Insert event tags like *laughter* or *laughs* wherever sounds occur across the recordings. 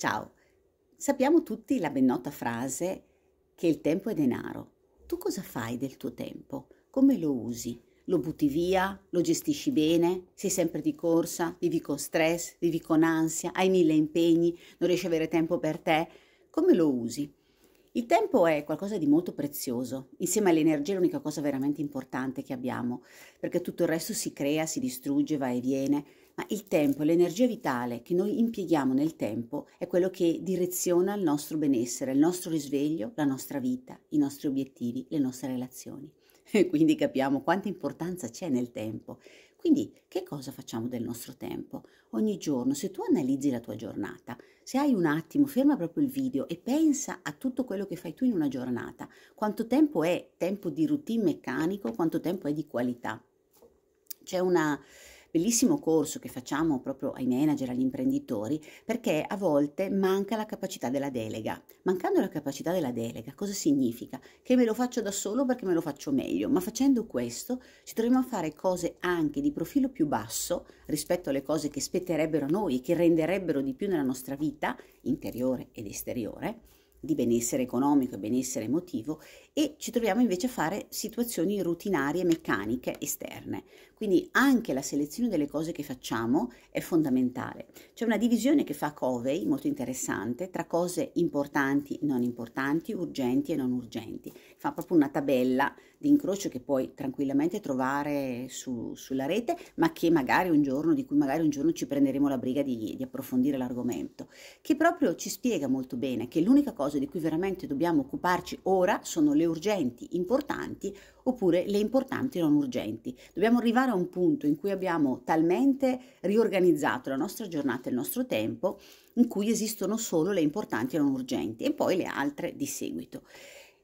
Ciao, sappiamo tutti la ben nota frase che il tempo è denaro. Tu cosa fai del tuo tempo? Come lo usi? Lo butti via? Lo gestisci bene? Sei sempre di corsa? Vivi con stress? Vivi con ansia? Hai mille impegni? Non riesci ad avere tempo per te? Come lo usi? Il tempo è qualcosa di molto prezioso, insieme all'energia è l'unica cosa veramente importante che abbiamo, perché tutto il resto si crea, si distrugge, va e viene ma il tempo, l'energia vitale che noi impieghiamo nel tempo è quello che direziona il nostro benessere, il nostro risveglio, la nostra vita, i nostri obiettivi, le nostre relazioni. E *laughs* quindi capiamo quanta importanza c'è nel tempo. Quindi che cosa facciamo del nostro tempo? Ogni giorno, se tu analizzi la tua giornata, se hai un attimo, ferma proprio il video e pensa a tutto quello che fai tu in una giornata, quanto tempo è tempo di routine meccanico, quanto tempo è di qualità. C'è una, bellissimo corso che facciamo proprio ai manager, agli imprenditori, perché a volte manca la capacità della delega. Mancando la capacità della delega, cosa significa? Che me lo faccio da solo perché me lo faccio meglio, ma facendo questo ci troviamo a fare cose anche di profilo più basso rispetto alle cose che spetterebbero a noi, che renderebbero di più nella nostra vita interiore ed esteriore di benessere economico e benessere emotivo e ci troviamo invece a fare situazioni rutinarie, meccaniche, esterne. Quindi anche la selezione delle cose che facciamo è fondamentale. C'è una divisione che fa Covey, molto interessante, tra cose importanti non importanti, urgenti e non urgenti. Fa proprio una tabella di incrocio che puoi tranquillamente trovare su, sulla rete, ma che magari un giorno, di cui magari un giorno ci prenderemo la briga di, di approfondire l'argomento, che proprio ci spiega molto bene che l'unica cosa cose di cui veramente dobbiamo occuparci ora sono le urgenti importanti oppure le importanti non urgenti. Dobbiamo arrivare a un punto in cui abbiamo talmente riorganizzato la nostra giornata e il nostro tempo in cui esistono solo le importanti e non urgenti e poi le altre di seguito.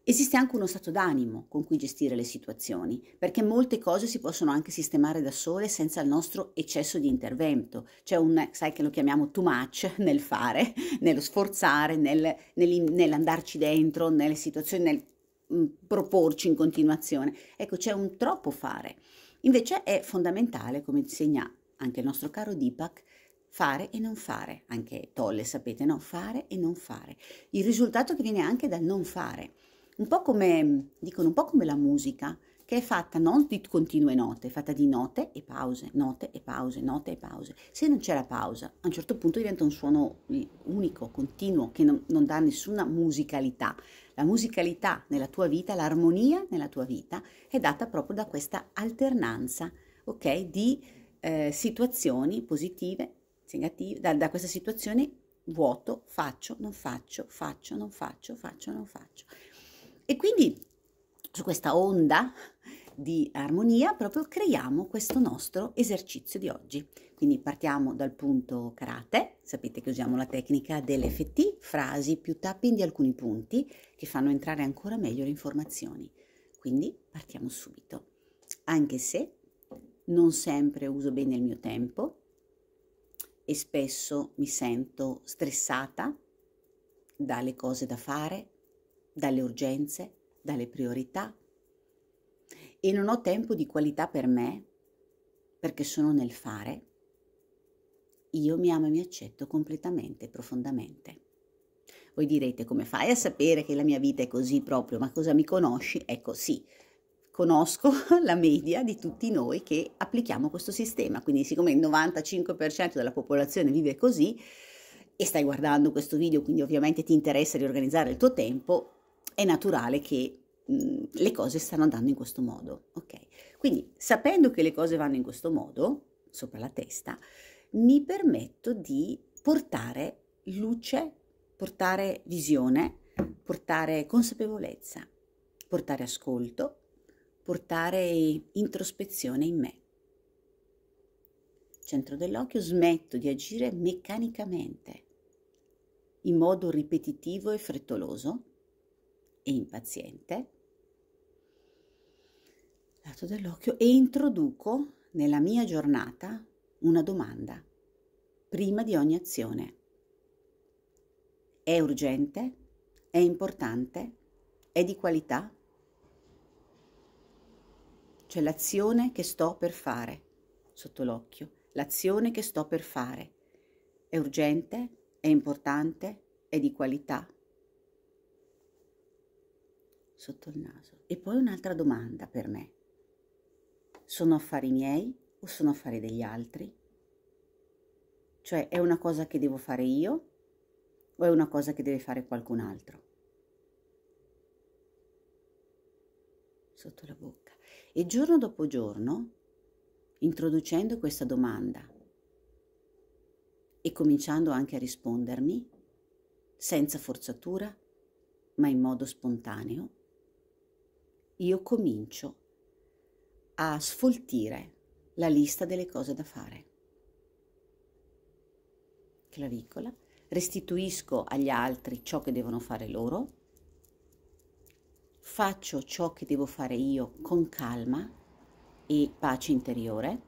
Esiste anche uno stato d'animo con cui gestire le situazioni, perché molte cose si possono anche sistemare da sole senza il nostro eccesso di intervento. C'è un, sai che lo chiamiamo too much *laughs* nel fare, nello sforzare, nel, nel, nell'andarci dentro, nelle situazioni, nel mh, mm, proporci in continuazione. Ecco, c'è un troppo fare. Invece è fondamentale, come insegna anche il nostro caro Dipak, fare e non fare. Anche Tolle, sapete, no? Fare e non fare. Il risultato che viene anche dal non fare un po' come, dicono un po' come la musica, che è fatta non di continue note, è fatta di note e pause, note e pause, note e pause. Se non c'è la pausa, a un certo punto diventa un suono unico, continuo, che non, non dà nessuna musicalità. La musicalità nella tua vita, l'armonia nella tua vita è data proprio da questa alternanza, ok? Di eh, situazioni positive, negative, da, da questa situazione vuoto, faccio, non faccio, faccio, non faccio, faccio, non faccio. E quindi su questa onda di armonia proprio creiamo questo nostro esercizio di oggi. Quindi partiamo dal punto karate, sapete che usiamo la tecnica dell'FT, frasi più tapping di alcuni punti che fanno entrare ancora meglio le informazioni. Quindi partiamo subito, anche se non sempre uso bene il mio tempo e spesso mi sento stressata dalle cose da fare, dalle urgenze, dalle priorità e non ho tempo di qualità per me perché sono nel fare, io mi amo e mi accetto completamente e profondamente. Voi direte come fai a sapere che la mia vita è così proprio, ma cosa mi conosci? Ecco sì, conosco *laughs* la media di tutti noi che applichiamo questo sistema. Quindi, siccome il 95% della popolazione vive così e stai guardando questo video, quindi ovviamente ti interessa riorganizzare il tuo tempo, è naturale che le cose stanno andando in questo modo, ok? Quindi sapendo che le cose vanno in questo modo, sopra la testa, mi permetto di portare luce, portare visione, portare consapevolezza, portare ascolto, portare introspezione in me. Centro dell'occhio smetto di agire meccanicamente, in modo ripetitivo e frettoloso, e impaziente, lato dell'occhio, e introduco nella mia giornata una domanda prima di ogni azione. È urgente? È importante? È di qualità? C'è l'azione che sto per fare sotto l'occhio, l'azione che sto per fare. È urgente? È importante? È di qualità? sotto il naso. E poi un'altra domanda per me. Sono affari miei o sono affari degli altri? Cioè è una cosa che devo fare io o è una cosa che deve fare qualcun altro? Sotto la bocca. E giorno dopo giorno, introducendo questa domanda e cominciando anche a rispondermi, senza forzatura, ma in modo spontaneo, io comincio a sfoltire la lista delle cose da fare. Clavicola, restituisco agli altri ciò che devono fare loro, faccio ciò che devo fare io con calma e pace interiore.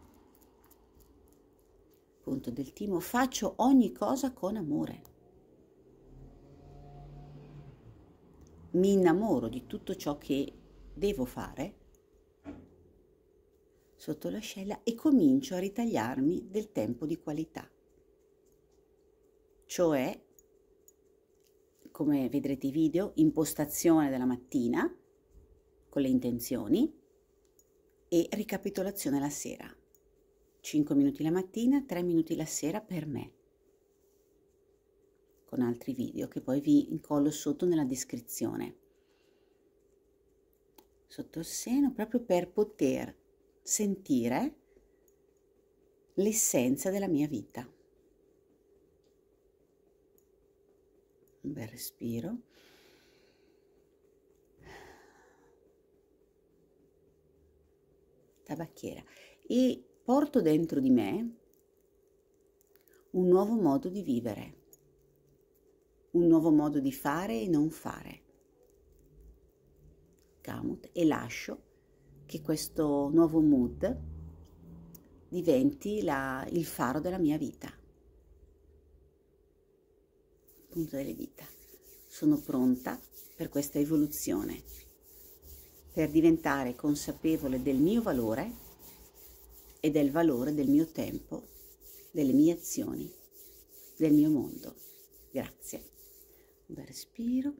Punto del timo, faccio ogni cosa con amore. Mi innamoro di tutto ciò che devo fare sotto l'ascella e comincio a ritagliarmi del tempo di qualità. Cioè, come vedrete i video, impostazione della mattina con le intenzioni e ricapitolazione la sera. 5 minuti la mattina, 3 minuti la sera per me. Con altri video che poi vi incollo sotto nella descrizione sotto il seno proprio per poter sentire l'essenza della mia vita. Un bel respiro. Tabacchiera. E porto dentro di me un nuovo modo di vivere, un nuovo modo di fare e non fare workout e lascio che questo nuovo mood diventi la, il faro della mia vita. Punto delle dita. Sono pronta per questa evoluzione, per diventare consapevole del mio valore e del valore del mio tempo, delle mie azioni, del mio mondo. Grazie. Un bel respiro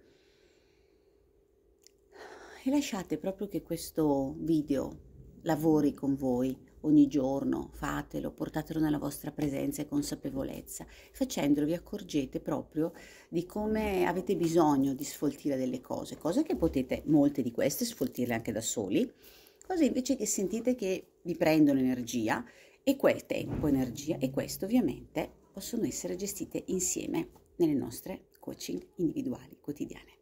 e lasciate proprio che questo video lavori con voi ogni giorno, fatelo, portatelo nella vostra presenza e consapevolezza. Facendolo vi accorgete proprio di come avete bisogno di sfoltire delle cose, cose che potete, molte di queste, sfoltirle anche da soli, cose invece che sentite che vi prendono energia e quel tempo, energia e questo ovviamente possono essere gestite insieme nelle nostre coaching individuali quotidiane.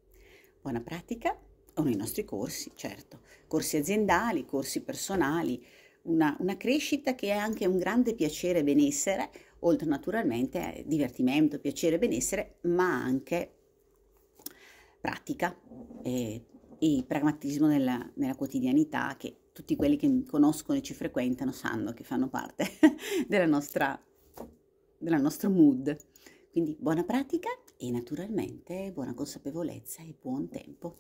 Buona pratica! o nei nostri corsi, certo, corsi aziendali, corsi personali, una, una crescita che è anche un grande piacere e benessere, oltre naturalmente a divertimento, piacere e benessere, ma anche pratica e, e pragmatismo nella, nella quotidianità che tutti quelli che conoscono e ci frequentano sanno che fanno parte *laughs* della nostra, della nostra mood. Quindi buona pratica e naturalmente buona consapevolezza e buon tempo.